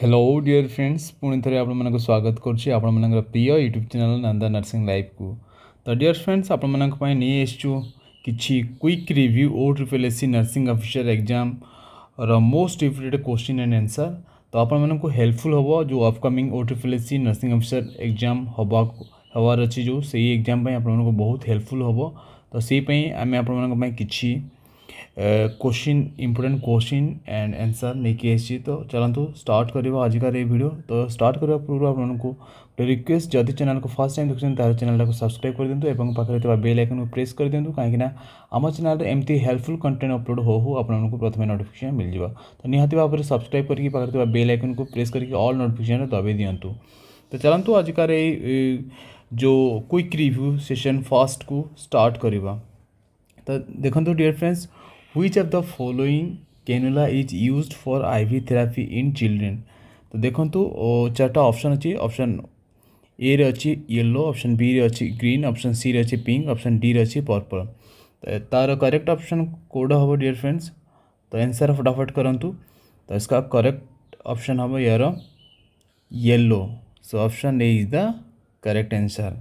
Hello dear friends पुणी थे आपण स्वागत कर प्रिय YouTube channel Nanda nursing life को तो डियर फ्रेंड्स आप आपण किसी quick review O triple S C nursing officer exam most repeated question and answer तो आपण हेल्पफुल हम जो upcoming O triple S C nursing officer exam हवार अच्छे जो से एग्जाम आप बहुत हेल्पफुल हम तो से आम आपण किसी question important question and answer नहींक्री तो चलतु स्टार्ट कर आज का वीडियो तो स्टार्ट करने पूर्व आपको गोटे रिक्वेस्ट जदि चैनल को फर्स्ट टाइम देखते हैं चैनल तो को सब्सक्राइब कर दिंतु और पाखे बेल आइकन को प्रेस कर दिंतु कहीं आम चैनल एमती हेल्पफुल कंटेन्ट अपलोड हो आपको प्रथम नोटिकेसन मिल जाव तो निहत भाव में सब्सक्राइब करके बेल आइकन तो को प्रेस करके अल् नोटिफिकेशन तो दबे दिंतु तो चलतु आज का जो क्विक रिव्यू सेशन फर्स्ट को स्टार्ट करवा तो देखो dear friends which of the following is used for I IV therapy in children तो দেখন্তু चार्टा অপশন अच्छे অপশন ए रे अच्छी येलो ऑप्शन बी रे अच्छी ग्रीन अप्सन सी रे अच्छी पिंक ऑप्शन डी रे अच्छी पर्पल तार करेक्ट ऑप्शन कौटा हम डियर फ्रेंड्स तो आंसर तो फटाफट करूँ तो इसका करेक्ट ऑप्शन हम यार येलो so option A is the correct answer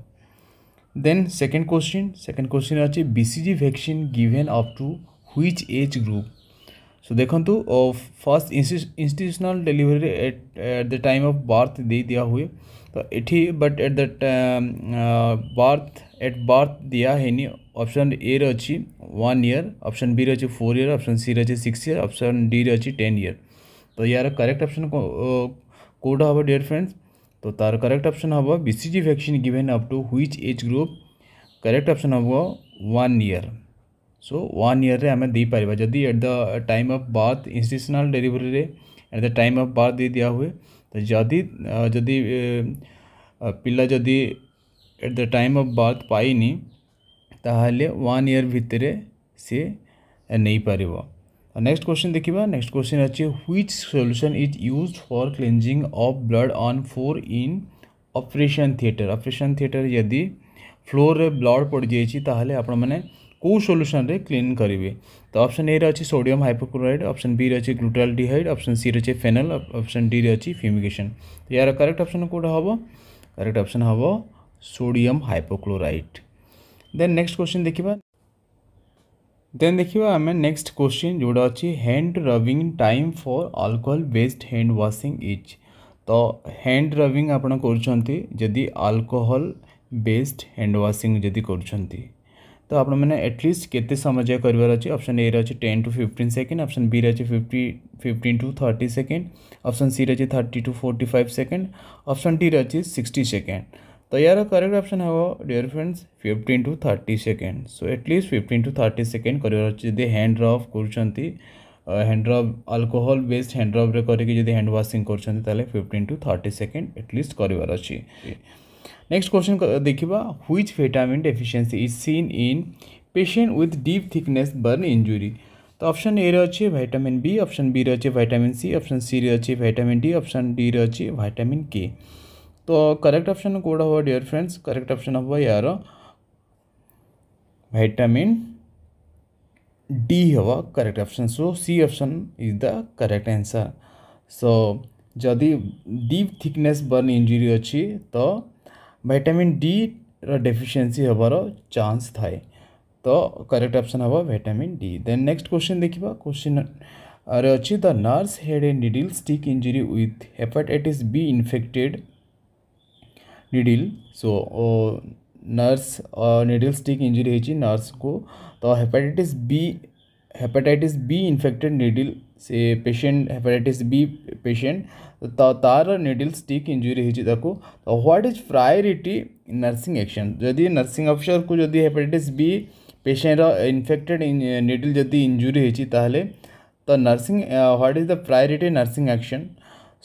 then second question second question अच्छी BCG vaccine given up to which age group so dekhantu of first delivery at the time the time दे दिया हुए तो एठी but at the birth at birth दिया हैनी option A रे अच्छी वन ईयर ऑप्शन बी रे अच्छी फोर इयर ऑप्शन सी रे अच्छी सिक्स इयर ऑप्शन डी रे अच्छी टेन इयर तो यार करेक्ट ऑप्शन कौटा हम डियर फ्रेंड्स तो तार करेक्ट ऑप्शन हम BCG vaccine given up to which age group correct option हम one year so one year आम देपर जदि at the time of birth इनल delivery at the time of birth दे दिया हुए तो जदि जदि पा जदि at the time of birth पाई ताल वन इयर भितर सी नहीं पार नेक्स्ट क्वेश्चन देखा नेक्स्ट क्वेश्चन अच्छे which solution is use for cleansing of blood on floor in operation theatre operation theatre यदि फ्लोर में ब्लड पड़ जाइए आप कौ सल्यूसन क्लीन करेंगे तो अप्सन ए रही सोडियम हाइपोक्लोरइड अप्सन बी रही ग्लुटाल डीहैड अप्सन सी रही फेनल अप्सन डी रही फ्यूमिकेसन तो यार करेक्ट अप्सन कौट हम करेक्ट अप्सन हम sodium hypochlorite then next question देखा देन देखा आम नेक्स्ट क्वेश्चन जोड़ा अच्छे hand rubbing time for alcohol based hand washing is तो हैंड रविंग आपड़ अल्कोहल बेस्ड हैंड वाशिंग जी कर तो आप मैंने एटलिस्ट केत समय जाए करार अच्छे अप्सन ए रही ten to fifteen second option B रही fifty fifteen to thirty second option C रही thirty to forty five second option D रही सिक्सटी सेकेंड तो यार करेक्ट अप्सन हे dear friends fifteen to thirty second so at least fifteen to thirty second कर hand rub कर hand rub alcohol based hand करी hand washing करते fifteen to thirty second at least करार अच्छी नेक्स्ट क्वेश्चन देखा which vitamin deficiency is seen in patient with deep thickness burn injury तो option A रही vitamin B option B रही भाटामिन सी option C रही भाटामिन D option D अच्छे भाटामिन के तो करेक्ट अप्सन कौटा हाँ डियर फ्रेंड्स करेक्ट अप्सन हम यार भाटामिन डी हे correct option so C option is the correct answer so जदि डीप थिकने बर्न इंजुरी अच्छी तो भिटामिन डी डेफिशिएंसी हबार चान्स थाए तो करेक्ट ऑप्शन हम vitamin D then next question देखा क्वेश्चन अच्छे the nurse had a needle stick injury with hepatitis B infected needle so nurse needle stick injury हो nurse को तो hepatitis B hepatitis B infected needle से patient hepatitis B patient तो तार needle stick injury होती तो what is priority nursing action जदि नर्सी अफिसर को जदि बी पेसेंटर इनफेक्टेड निडिल जब इंजुरी होती है तो nursing what is the priority nursing action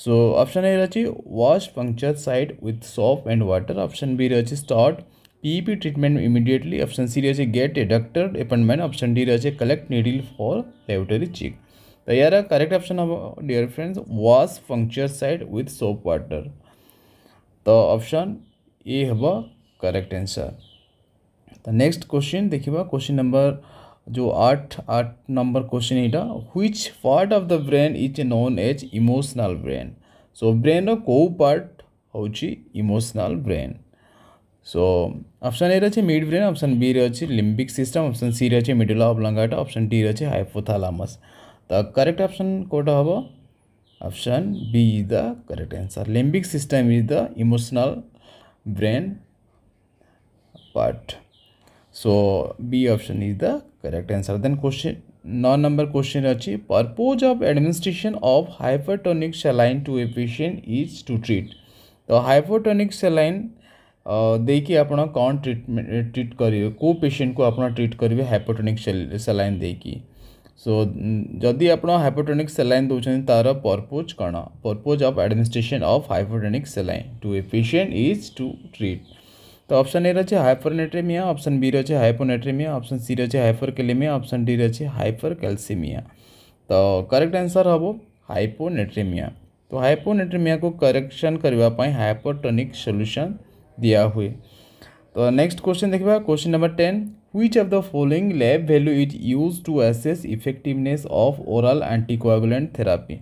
so option A रही wash puncture site with soap and water option B रही start PP treatment immediately option C रही है get a doctor appointment option D रही है collect needle for laboratory check तो यार here correct हम dear friends wash puncture site with soap water तो option A हम करेक्ट आंसर तो नेक्स्ट क्वेश्चन देखिबा क्वेश्चन नंबर जो आठ आठ नंबर क्वेश्चन यहाँ which part of the brain is known as emotional brain so brain रो को पार्ट हूँ emotional brain so option A रही मिड ब्रेन ऑप्शन बी रही लिम्बिक सिस्टम ऑप्शन सी रही मिडिल मिडल ऑफ लंगाटा option D रही hypothalamus तो correct option कौटा हम option B the correct answer limbic system is the emotional brain part so B option is the correct answer then question नौ number question अच्छे purpose of administration of hypertonic saline to a patient is to treat तो hypertonic saline कि आप कौन treatment treat करेंगे को patient को आप ट्रीट करेंगे हाइपरटोनिक सेलाइन कि सो जदि आप हाइपोटोनिक सेलैन दूसरे तार पर्पोज कौन purpose of administration of hypotonic saline to efficient is to treat तो ऑप्शन ए रही हाइपर नेट्रेमिया अप्सन बी रही हाइपोनेट्रेमिया ऑप्शन सी रही हाइपरकेलेमिया ऑप्शन डी रही हाइपरकैल्सीमिया तो करेक्ट आंसर हम हाइपोनेट्रेमिया तो हाइपोनेट्रेमिया को करेक्शन करने हाइपोटोनिक सल्यूशन दिया हुए तो नेक्स्ट क्वेश्चन देखा question number ten Which of the following lab value is used to assess effectiveness of oral anticoagulant therapy?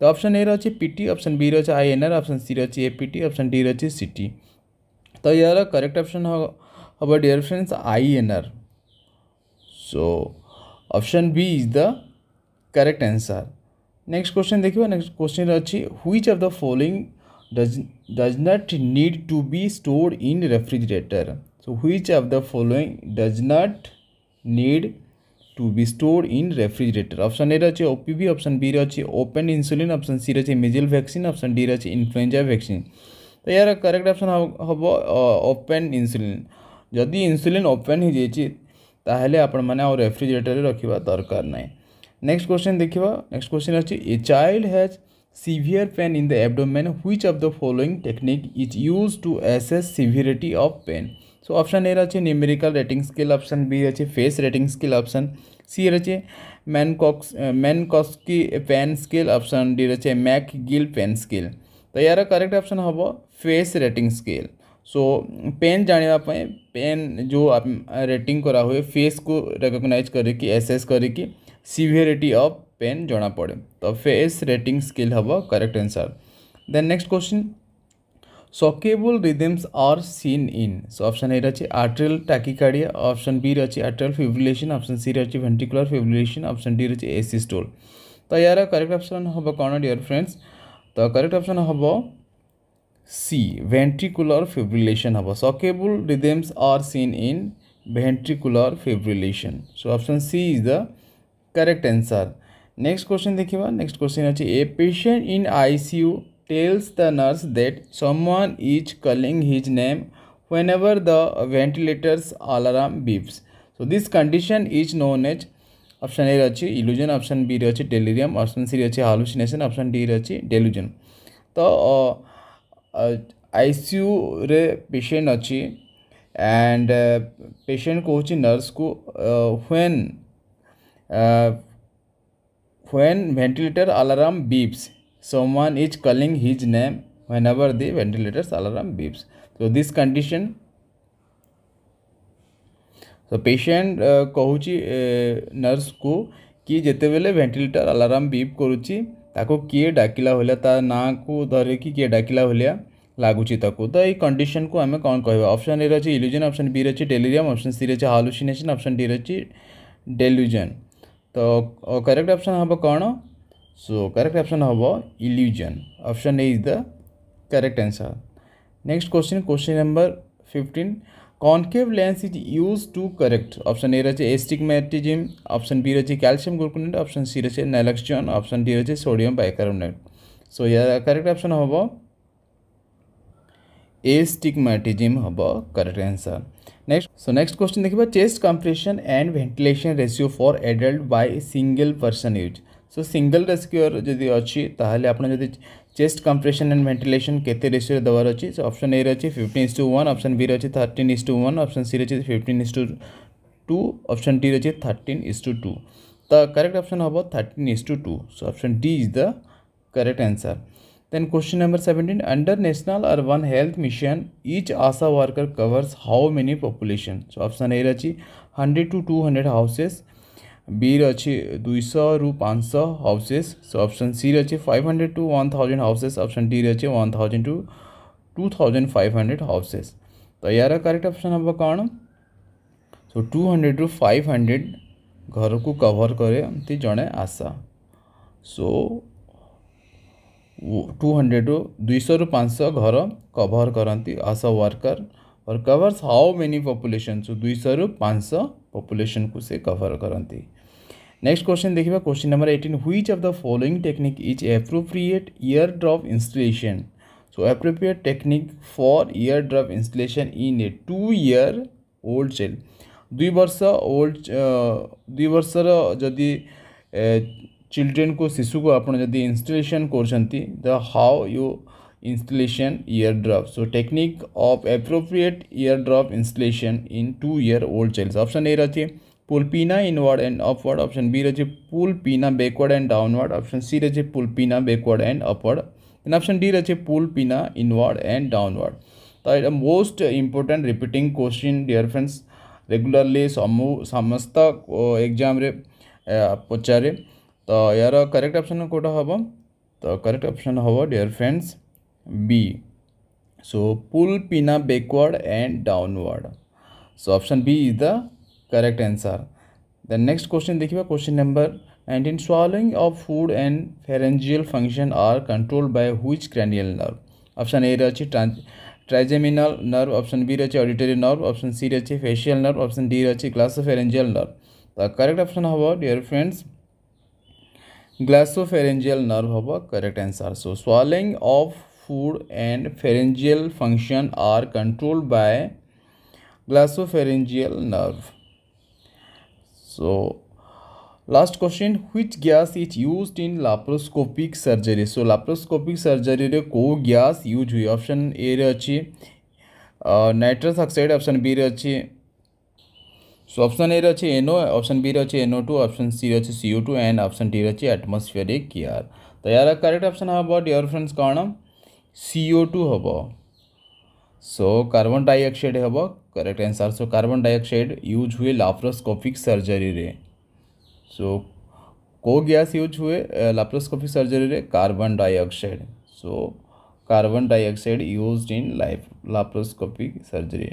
तो ऑप्शन ए रही पीटी ऑप्शन बी रही I N R option C रही APT option D रही सीटी तो यार correct option हम dear friends I N R so option B is the correct answer next question देखिए नेक्स्ट क्वेश्चन अच्छी which of the following does does not need to be stored in refrigerator so which of the following डज not need to be store in refrigerator option A रही OPV option B रही open insulin option C रही measles vaccine option D रही influenza vaccine तो यार correct option हम open insulin जदि insulin open हो जाइए आपण मैंने रेफ्रिजरेटर रखा दरकार ना नेक्स्ट क्वेश्चन देखा नेक्स्ट क्वेश्चन अच्छे a child has severe pain in the abdomen which of the following technique is use to assess severity of pain so option A रही है numerical rating scale option B रही है face rating scale option C रही मैनकॉक्स Mankoski pain scale option D रही है McGill pain skill तो यार करेक्ट अपसन हम face rating scale so pain जानापी पेन जो रेटिंग करा हुए फेस को रेकग्नइज करके एसेस करके सीभीरिटी अफ पेन जना पड़े तो फेस रेटिंग स्किल हम correct answer then next question shockable rhythms are seen in so option A আছে আর্টেল ট্যাকিকার্ডিয়া অপশান বি আছে আর্টেল ফিব্রিলেশন অপশান সি আছে ভেন্টিকুলার ফিব্রিলেশন অপশান ডি আছে asystole ତ ଏହାର କରେକ୍ଟ ଅପସନ୍ ହେବ କ'ଣ dear friends ତ correct option ହେବ ସି ଭେଣ୍ଟ୍ରିକୁଲର ଫିବ୍ରିଲେସନ୍ ହେବ shockable rhythms are seen in ventricular fibrillation so option C is the correct answer next question ଦେଖିବା next question ଅଛି a patient in I C U tells the nurse that someone is calling his name whenever the ventilator's alarm beeps. So this condition is known as option A রয়েছে illusion option B রয়েছে delirium option C রয়েছে hallucination option D রয়েছে delusion তো আইসিইউরে patient অছি and patient কହୁଛି ନର୍ସକୁ when when ventilator alarm beeps someone is calling his name whenever the ventilator's alarm beeps so this condition ତ patient କହୁଛି ନର୍ସକୁ କି ଯେତେବେଳେ ଭେଣ୍ଟିଲେଟର୍ ଆଲାରାମ୍ ବିପ୍ କରୁଛି ତାକୁ କିଏ ଡାକିଲା ଭଳିଆ ତା ନାଁକୁ ଧରିକି କିଏ ଡାକିଲା ଭଳିଆ ଲାଗୁଛି ତାକୁ ତ ଏଇ କଣ୍ଡିସନକୁ ଆମେ କ'ଣ କହିବା ଅପସନ୍ ଏରେ ଅଛି ଇଲ୍ୟୁଜନ୍ ଅପସନ୍ ବିରେ ଅଛି ଡେଲିରିୟମ୍ ଅପସନ୍ ସିରେ ଅଛି ହାଲୁସିନେସନ୍ ଅପସନ୍ ଡିରେ ଅଛି ଡେଲ୍ୟୁଜନ୍ ତ କରେକ୍ଟ ଅପସନ୍ ହେବ କ'ଣ सो करेक्ट ऑप्शन हम illusion option A is the correct answer next question question number fifteen concave lens is use to correct option A रहे एस्टिगमेटिजिम ऑप्शन बी रहे calcium gluconate option C रहे naloxone option D रहे sodium bicarbonate so यार correct option हम astigmatism हम correct answer next so next question देखिए chest compression and ventilation ratio for adult by single person use so single rescuer जी अच्छी तेल आपड़ी चेस्ट कंप्रेशन एंड भेन्टिलेसन के रेसीो देवर अच्छी सो अपसन ए रही fifteen is to one option B रही thirty is to one option C रही fifteen is to two option D रही थर्टन इज टू टू तो करेक्ट अपसन हम thirty is to two so option D is the correct answer then question number seventeen under national urban health mission each ASHA worker covers how many population so option A रही hundred to two hundred houses B रही दुईश रु पाँच houses so C अच्छे five hundred to one thousand houses option D अच्छे one thousand to two thousand five hundred houses तो यार correct option हम कौन सो टू हंड्रेड रु फाइव हंड्रेड घर को कभर करती जड़े आशा सो टू हंड्रेड रु दुईश रु पांचश घर कभर करती आशा वर्कर और covers how many population so दुई रु पांचश पॉपुलेशन को से कभर करती नेक्स्ट क्वेश्चन देखिए question number eighteen which of the following technique is appropriate ear drop installation so appropriate technique for ear drop installation in a two year old child दुई वर्ष old दुई वर्ष जदि children को शिशु को आपड़ जब इन्स्टलेसन कर how you installation so technique technique appropriate appropriate eardrop installation in two year old child option A रही pull pinna inward and upward option B रहे pinna backward and downward option C रहे pull पुलपीना backward and upward and option D रहे pull pinna inward and downward तो ये most important repeating question dear friends regularly समस्त exam पचारे तो यार correct option कौटा हम तो करेक्ट अपसन हम dear friends B so pull पुलपीना backward and downward so option B is the correct answer then next question देखिए question number nineteen swallowing of food and pharyngeal function are control by हुई cranial nerve option A रही trigeminal nerve option B रहे auditory nerve option C रही facial nerve option D रही glossopharyngeal nerve तो correct option हम dear friends glossopharyngeal nerve हम correct answer so swallowing of food and pharyngeal function are control by glossopharyngeal nerve So last question which gas is used in laparoscopic surgery so laparoscopic surgery रे को gas use हुए option A रे अछि nitrous oxide option B रे अछि सो option A रे अछि NO option B रे अछि NO2 ऑप्शन सी रे अछि CO2 एंड ऑप्शन डी रे अछि एटमॉस्फेरिक एयर तो यार करेक्ट ऑप्शन हबो डियर फ्रेंड्स कोन CO2 हबो सो कार्बन डाइऑक्साइड हबो correct answer so carbon dioxide use हुए लाप्रोस्कोपिक सर्जरी रे सो को गैस यूज हुए लाप्रोस्कोपिक सर्जरी रे carbon dioxide so carbon dioxide use in लाइफ लाप्रोस्कोपिक सर्जरी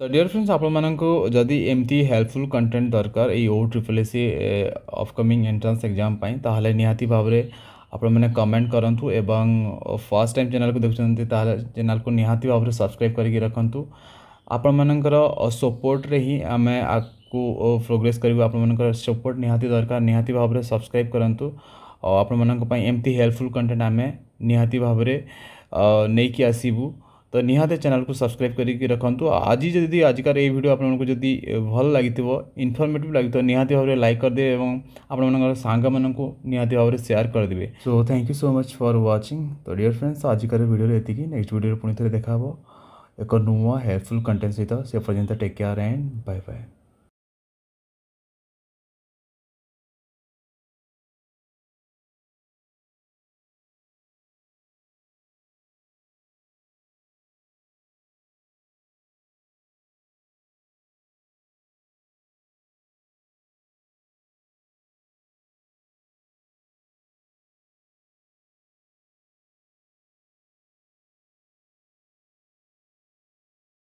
तो डियर फ्रेंड्स ଆପଣମାନଙ୍କୁ ଯଦି ଏମିତି ହେଲ୍ପଫୁଲ୍ କଣ୍ଟେଣ୍ଟ ଦରକାର ଏଇ O triple S C upcoming entrance exam आपने कमेंट करूँ फर्स्ट टाइम चैनल को देखते चैनल को निहाती भाव सब्सक्राइब करके रखु आपण मानर सपोर्ट्रे ही आम आपको प्रोग्रेस कर सपोर्ट निहाती दरकार निहाती भाव में सब्सक्राइब करूँ आपण मानी एमती हेल्पफुल कंटेन्ट आम निहाती भाव में नहींक आसबू तो निहाती चैनल को सब्सक्राइब करके रखु आज जी आजिकार ये भिडियो आपको जब भल लगे इनफर्मेटिव लगे तो निहती भाव में लाइक करदे और आपर सांग निहती भाव में सेयार करदे so thank you so much for watching तो डियर फ्रेंड्स आजिकार भिडियो ये नेक्स्ट भिडियो पुणी थे देखा एक नुआ हेल्पफुल कंटेन्ट सहित से पर्यटन take care and bye bye